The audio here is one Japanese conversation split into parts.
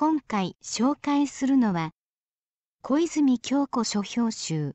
今回紹介するのは小泉京子書評集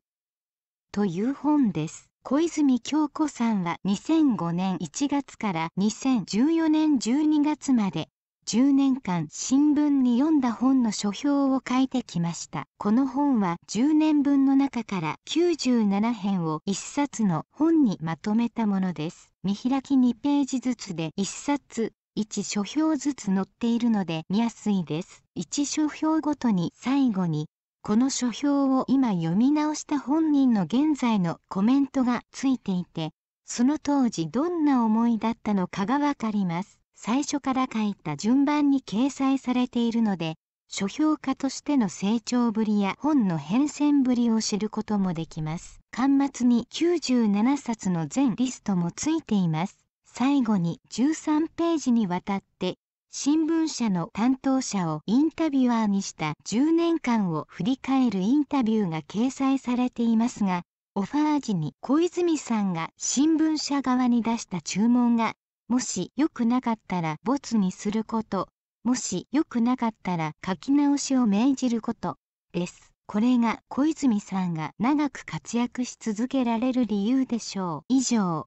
という本です小泉京子さんは2005年1月から2014年12月まで10年間新聞に読んだ本の書評を書いてきましたこの本は10年分の中から97編を1冊の本にまとめたものです見開き2ページずつで1冊1書評ずつ載っているので見やすいです。1書評ごとに最後に、この書評を今読み直した本人の現在のコメントがついていて、その当時どんな思いだったのかがわかります。最初から書いた順番に掲載されているので、書評家としての成長ぶりや本の変遷ぶりを知ることもできます。巻末に97冊の全リストもついています。最後に13ページにわたって新聞社の担当者をインタビュアーにした10年間を振り返るインタビューが掲載されていますがオファー時に小泉さんが新聞社側に出した注文がもし良くなかったらボツにすることもし良くなかったら書き直しを命じることです。これが小泉さんが長く活躍し続けられる理由でしょう。以上。